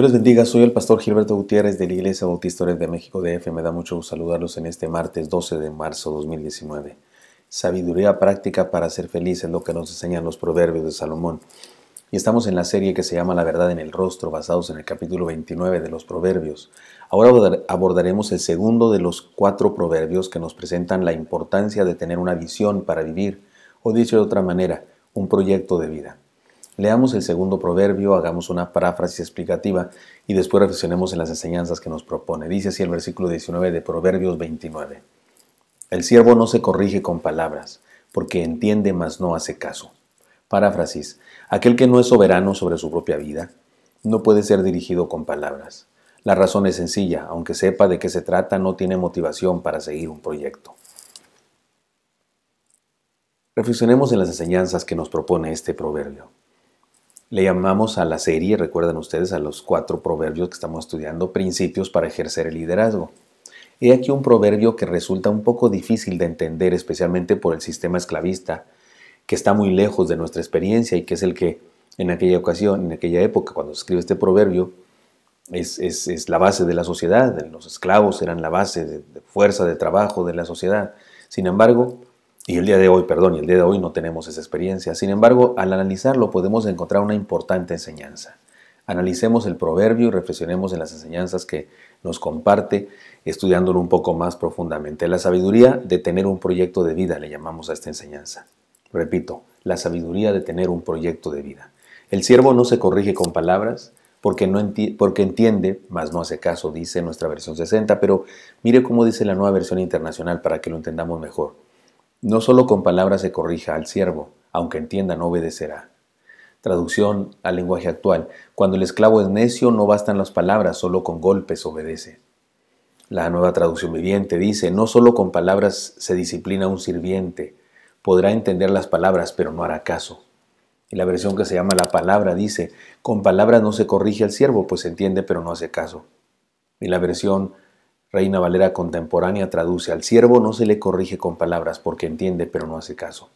Dios les bendiga, soy el pastor Gilberto Gutiérrez de la Iglesia Bautista de México DF. Me da mucho gusto saludarlos en este martes 12 de marzo 2019. Sabiduría práctica para ser feliz es lo que nos enseñan los proverbios de Salomón. Y estamos en la serie que se llama La verdad en el rostro, basados en el capítulo 29 de los proverbios. Ahora abordaremos el segundo de los cuatro proverbios que nos presentan la importancia de tener una visión para vivir, o dicho de otra manera, un proyecto de vida. Leamos el segundo proverbio, hagamos una paráfrasis explicativa y después reflexionemos en las enseñanzas que nos propone. Dice así el versículo 19 de Proverbios 29. El siervo no se corrige con palabras, porque entiende mas no hace caso. Paráfrasis. Aquel que no es soberano sobre su propia vida, no puede ser dirigido con palabras. La razón es sencilla, aunque sepa de qué se trata, no tiene motivación para seguir un proyecto. Reflexionemos en las enseñanzas que nos propone este proverbio. Le llamamos a la serie, recuerdan ustedes, a los cuatro proverbios que estamos estudiando, principios para ejercer el liderazgo. He aquí un proverbio que resulta un poco difícil de entender, especialmente por el sistema esclavista, que está muy lejos de nuestra experiencia y que es el que en aquella ocasión, en aquella época, cuando se escribe este proverbio, es, la base de la sociedad. Los esclavos eran la base de fuerza de trabajo de la sociedad. Sin embargo, y el día de hoy, perdón, y el día de hoy no tenemos esa experiencia. Sin embargo, al analizarlo podemos encontrar una importante enseñanza. Analicemos el proverbio y reflexionemos en las enseñanzas que nos comparte, estudiándolo un poco más profundamente. La sabiduría de tener un proyecto de vida, le llamamos a esta enseñanza. Repito, la sabiduría de tener un proyecto de vida. El siervo no se corrige con palabras, porque, no entiende, más no hace caso, dice nuestra versión 60, pero mire cómo dice la nueva versión internacional para que lo entendamos mejor. No solo con palabras se corrija al siervo, aunque entienda no obedecerá. Traducción al lenguaje actual. Cuando el esclavo es necio no bastan las palabras, solo con golpes obedece. La nueva traducción viviente dice, no solo con palabras se disciplina un sirviente, podrá entender las palabras, pero no hará caso. Y la versión que se llama La Palabra dice, con palabras no se corrige al siervo, pues entiende, pero no hace caso. Y la versión Reina Valera contemporánea traduce, al siervo no se le corrige con palabras porque entiende pero no hace caso.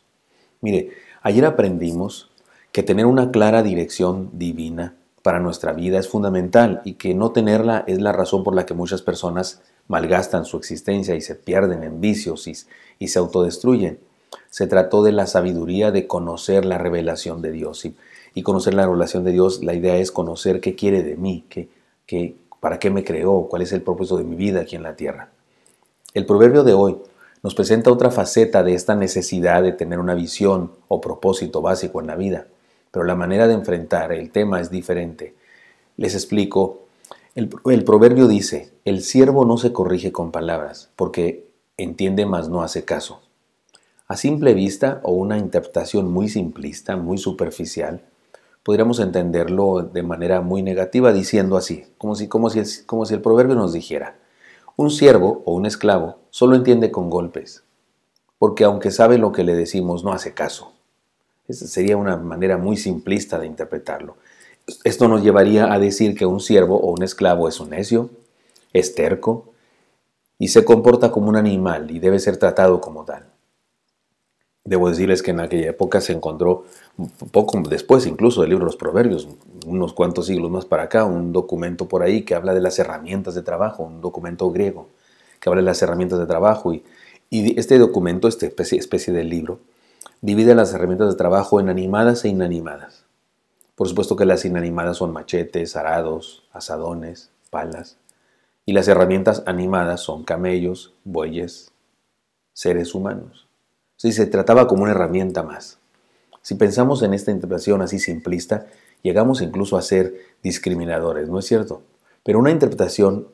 Mire, ayer aprendimos que tener una clara dirección divina para nuestra vida es fundamental y que no tenerla es la razón por la que muchas personas malgastan su existencia y se pierden en vicios y, se autodestruyen. Se trató de la sabiduría de conocer la revelación de Dios. Y, conocer la revelación de Dios, la idea es conocer qué quiere de mí, qué, qué, para qué me creó, cuál es el propósito de mi vida aquí en la tierra. El proverbio de hoy nos presenta otra faceta de esta necesidad de tener una visión o propósito básico en la vida, pero la manera de enfrentar el tema es diferente. Les explico, el, proverbio dice, el siervo no se corrige con palabras, porque entiende más no hace caso. A simple vista o una interpretación muy simplista, muy superficial, podríamos entenderlo de manera muy negativa diciendo así, como si, el, el proverbio nos dijera, un siervo o un esclavo solo entiende con golpes, porque aunque sabe lo que le decimos, no hace caso. Esa sería una manera muy simplista de interpretarlo. Esto nos llevaría a decir que un siervo o un esclavo es un necio, es terco y se comporta como un animal y debe ser tratado como tal. Debo decirles que en aquella época se encontró, poco después incluso del libro de los Proverbios, unos cuantos siglos más para acá, un documento por ahí que habla de las herramientas de trabajo, un documento griego que habla de las herramientas de trabajo. Y, este documento, esta especie, especie de libro, divide las herramientas de trabajo en animadas e inanimadas. Por supuesto que las inanimadas son machetes, arados, asadones, palas. Y las herramientas animadas son camellos, bueyes, seres humanos se trataba como una herramienta más. Si pensamos en esta interpretación así simplista, llegamos incluso a ser discriminadores, ¿no es cierto? Pero una interpretación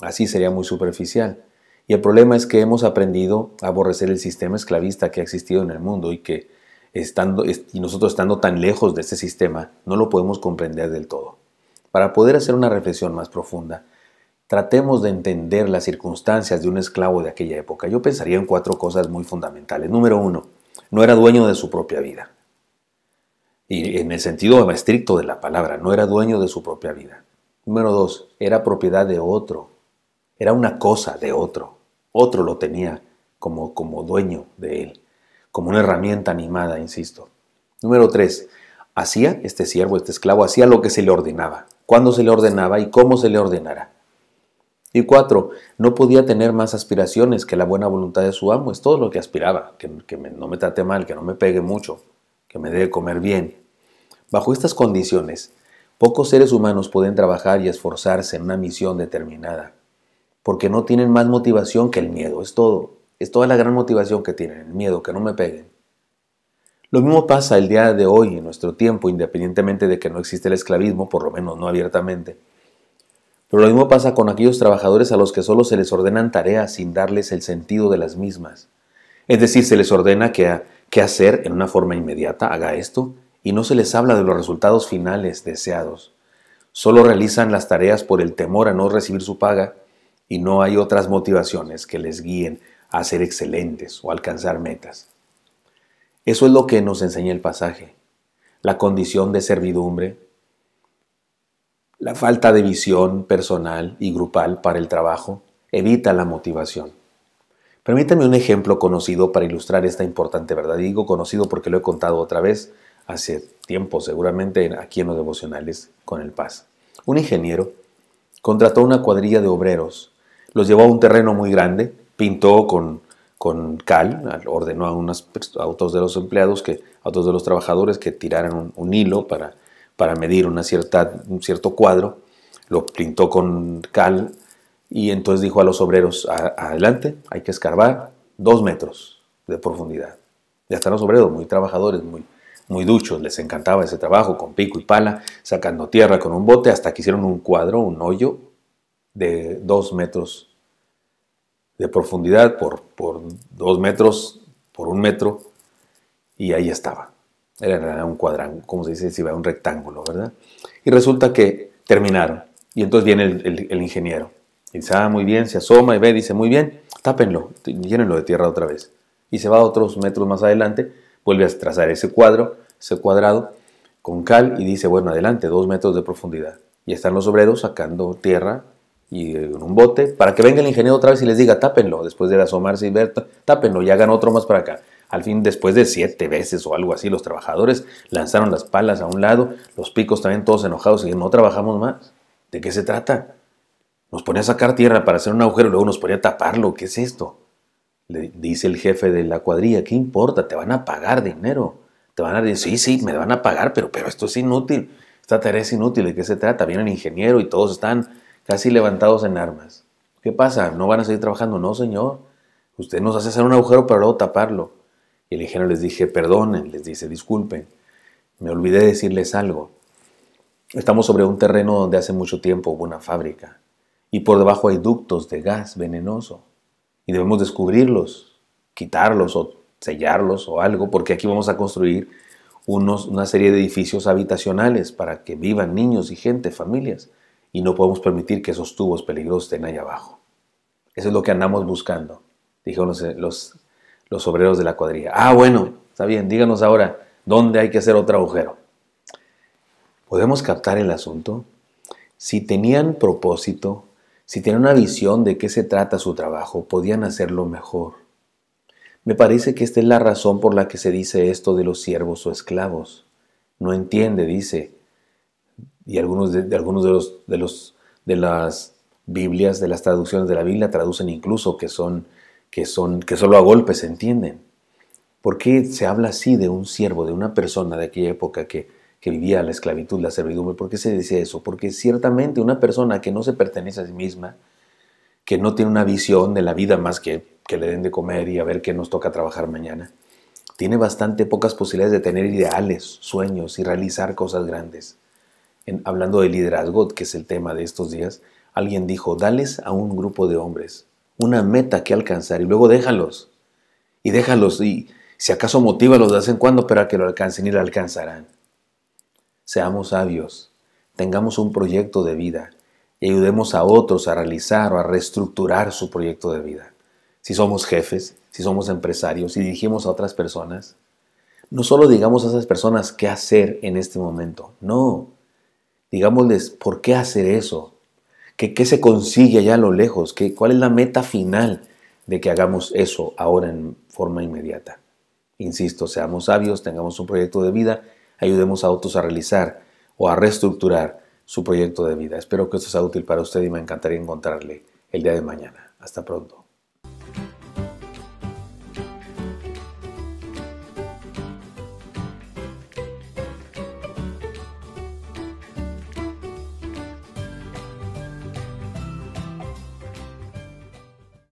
así sería muy superficial. Y el problema es que hemos aprendido a aborrecer el sistema esclavista que ha existido en el mundo y que y nosotros estando tan lejos de este sistema no lo podemos comprender del todo. Para poder hacer una reflexión más profunda, Tratemos de entender las circunstancias de un esclavo de aquella época. Yo pensaría en cuatro cosas muy fundamentales. Número uno, no era dueño de su propia vida. Y en el sentido estricto de la palabra, no era dueño de su propia vida. Número dos, era propiedad de otro. Era una cosa de otro. Otro lo tenía como, como dueño de él, como una herramienta animada, insisto. Número tres, hacía este siervo, este esclavo, hacía lo que se le ordenaba, cuándo se le ordenaba y cómo se le ordenara. Y cuatro, no podía tener más aspiraciones que la buena voluntad de su amo. Es todo lo que aspiraba, que, no me trate mal, que no me pegue mucho, que me dé comer bien. Bajo estas condiciones, pocos seres humanos pueden trabajar y esforzarse en una misión determinada, porque no tienen más motivación que el miedo. Es todo. Es toda la gran motivación que tienen, el miedo, que no me peguen. Lo mismo pasa el día de hoy, en nuestro tiempo, independientemente de que no existe el esclavismo, por lo menos no abiertamente. Pero lo mismo pasa con aquellos trabajadores a los que solo se les ordenan tareas sin darles el sentido de las mismas. Es decir, se les ordena que, que hacer en una forma inmediata, haga esto, y no se les habla de los resultados finales deseados. Solo realizan las tareas por el temor a no recibir su paga y no hay otras motivaciones que les guíen a ser excelentes o alcanzar metas. Eso es lo que nos enseña el pasaje. La condición de servidumbre, la falta de visión personal y grupal para el trabajo evita la motivación. Permítame un ejemplo conocido para ilustrar esta importante verdad. digo conocido porque lo he contado otra vez hace tiempo, seguramente aquí en los devocionales con el Paz. Un ingeniero contrató una cuadrilla de obreros, los llevó a un terreno muy grande, pintó con, cal, ordenó a unos pues, autos de los empleados, que, otros de los trabajadores que tiraran un hilo para para medir una cierta, un cierto cuadro, lo pintó con cal y entonces dijo a los obreros, adelante, hay que escarbar dos metros de profundidad. Ya están los obreros muy trabajadores, muy, muy duchos, les encantaba ese trabajo con pico y pala, sacando tierra con un bote, hasta que hicieron un cuadro, un hoyo de dos metros de profundidad por dos metros, por un metro, y ahí estaba. Era un cuadrángulo, como se dice, si va un rectángulo, ¿verdad? Y resulta que terminaron. Y entonces viene el, ingeniero. Y dice, ah, muy bien, se asoma y ve, dice, muy bien, tápenlo, llénenlo de tierra otra vez. Y se va otros metros más adelante, vuelve a trazar ese cuadro, ese cuadrado, con cal y dice, bueno, adelante, dos metros de profundidad. Y están los obreros sacando tierra y eh, en un bote para que venga el ingeniero otra vez y les diga, tápenlo, después de asomarse y ver, tápenlo y hagan otro más para acá. Al fin, después de siete veces o algo así, los trabajadores lanzaron las palas a un lado, los picos también todos enojados y no trabajamos más. ¿De qué se trata? Nos ponía a sacar tierra para hacer un agujero y luego nos ponía a taparlo. ¿Qué es esto? Le dice el jefe de la cuadrilla, ¿qué importa? Te van a pagar dinero. Te van a decir, sí, sí, me van a pagar, pero, pero esto es inútil. Esta tarea es inútil. ¿De qué se trata? Viene el ingeniero y todos están casi levantados en armas. ¿Qué pasa? ¿No van a seguir trabajando? No, señor. Usted nos hace hacer un agujero para luego taparlo. Y el ingeniero les dije, perdonen, les dice, disculpen, me olvidé decirles algo. Estamos sobre un terreno donde hace mucho tiempo hubo una fábrica y por debajo hay ductos de gas venenoso y debemos descubrirlos, quitarlos o sellarlos o algo porque aquí vamos a construir una serie de edificios habitacionales para que vivan niños y gente, familias y no podemos permitir que esos tubos peligrosos estén ahí abajo. Eso es lo que andamos buscando, dijeron los, los los obreros de la cuadrilla. Ah, bueno, está bien, díganos ahora, ¿dónde hay que hacer otro agujero? ¿Podemos captar el asunto? Si tenían propósito, si tenían una visión de qué se trata su trabajo, podían hacerlo mejor. Me parece que esta es la razón por la que se dice esto de los siervos o esclavos. No entiende, dice. Y algunos de, algunos de los, de los de las Biblias, de las traducciones de la Biblia, traducen incluso que son que, son, que solo a golpes se entienden. ¿Por qué se habla así de un siervo, de una persona de aquella época que, que vivía la esclavitud, la servidumbre? ¿Por qué se dice eso? Porque ciertamente una persona que no se pertenece a sí misma, que no tiene una visión de la vida más que que le den de comer y a ver qué nos toca trabajar mañana, tiene bastante pocas posibilidades de tener ideales, sueños y realizar cosas grandes. hablando de liderazgo, que es el tema de estos días, alguien dijo, dales a un grupo de hombres una meta que alcanzar y luego déjalos. Y déjalos y si acaso motívalos de vez en cuando para que lo alcancen y lo alcanzarán. Seamos sabios, tengamos un proyecto de vida y ayudemos a otros a realizar o a reestructurar su proyecto de vida. Si somos jefes, si somos empresarios, si dirigimos a otras personas, no solo digamos a esas personas qué hacer en este momento, no, digámosles por qué hacer eso, ¿Qué, se consigue allá a lo lejos? ¿Qué, ¿Cuál es la meta final de que hagamos eso ahora en forma inmediata? Insisto, seamos sabios, tengamos un proyecto de vida, ayudemos a otros a realizar o a reestructurar su proyecto de vida. Espero que esto sea útil para usted y me encantaría encontrarle el día de mañana. Hasta pronto.